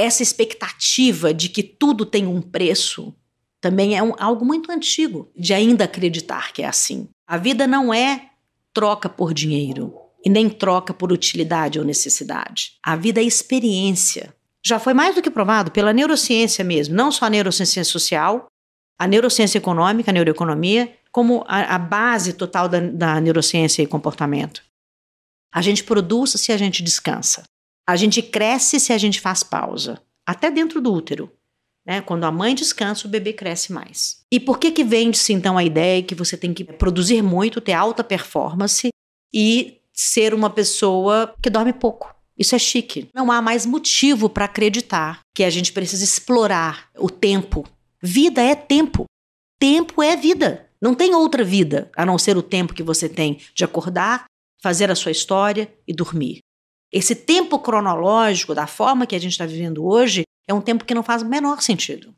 essa expectativa de que tudo tem um preço também é um, algo muito antigo de ainda acreditar que é assim. A vida não é troca por dinheiro e nem troca por utilidade ou necessidade. A vida é experiência. Já foi mais do que provado pela neurociência mesmo, não só a neurociência social, a neurociência econômica, a neuroeconomia, como a, a base total da, da neurociência e comportamento. A gente produz se a gente descansa. A gente cresce se a gente faz pausa, até dentro do útero. Né? Quando a mãe descansa, o bebê cresce mais. E por que que vende-se então a ideia que você tem que produzir muito, ter alta performance e ser uma pessoa que dorme pouco? Isso é chique. Não há mais motivo para acreditar que a gente precisa explorar o tempo. Vida é tempo. Tempo é vida. Não tem outra vida a não ser o tempo que você tem de acordar, fazer a sua história e dormir. Esse tempo cronológico, da forma que a gente está vivendo hoje, é um tempo que não faz o menor sentido.